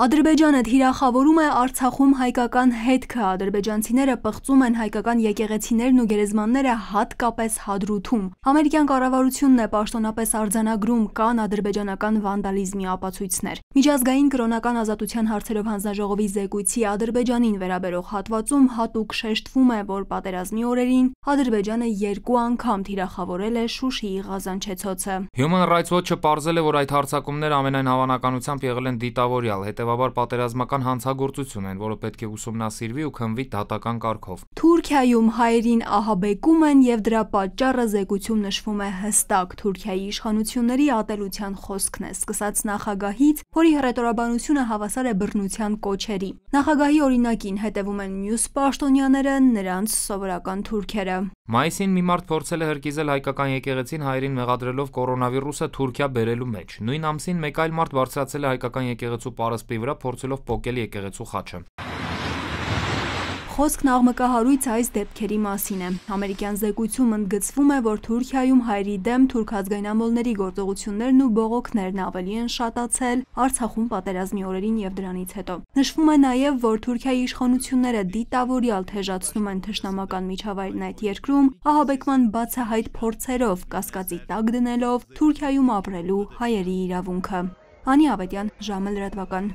Ադրբեջանը թիրախավորում է Արցախում հայկական հետքը։ Ադրբեջանցիները պղծում են հայկական եկեղեցիներն ու գերեզմանները հատկապես Հադրութում։ Ամերիկյան կառավարությունն է պաշտոնապես արձանագրում կան ադրբեջանական վանդալիզմի ապացույցներ։ Միջազգային կրոնական ազատության հարցերով հանձնաժողովի զեկույցի Ադրբեջանին վերաբերող հատվածում հատուկ շեշտվում է, որ պատերազմի օրերին Ադրբեջանը երկու անգամ թիրախավորել է Շուշիի Ղազանչեցոցը։ Human Rights Watch-ը ողջունել է, որ այդ հարձակումները ամենայն հավանականությամբ եղել են դիտավորյալ, հետ հետևաբար պատերազմական հանցագործություն են, որը պետք է ուսումնասիրվի ու քննվի դատական կարգով։ Թուրքիայում հայերին ահաբեկում են եւ դրա պատճառը զեկույցում նշվում է հստակ Թուրքիայի իշխանությունների ատելության խոսքն է, սկսած նախագահից, որի հռետորաբանությունը հավասար է բռնության կոչերի։ Նախագահի օրինակին հետևում են մյուս պաշտոնյաները, նրանց սովորական թուրքերը։ Մայիսին մի մարդ փորձել է հրկիզել հայկական եկեղեցին հայերին մեղադրելով կորոնավիրուսը Թուրքիա բերելու մեջ։ Նույն ամսին մեկ այլ մարդ բարձրացել է հայկական եկեղեցու պարսպ սրբի վրա փորձելով պոկել եկեղեցու խաչը։ Խոսքն աղմկահարույց այս դեպքերի մասին է։ Ամերիկյան զեկույցում ընդգծվում է, որ Թուրքիայում հայերի դեմ թուրք ազգայնամոլների գործողություններն ու բողոքներն ավելի են շատացել Արցախում պատերազմի օրերին եւ դրանից հետո։ Նշվում է նաեւ, որ Թուրքիայի իշխանությունները դիտավորյալ թեժացնում են թշնամական միջավայրն այդ երկրում, ահաբեկման բացահայտ փորձերով, կասկածի տակ դնելով Թուրքիայում ապրելու հայերի իրավունքը։ Անի Ավետյան, ժամը լրատվական։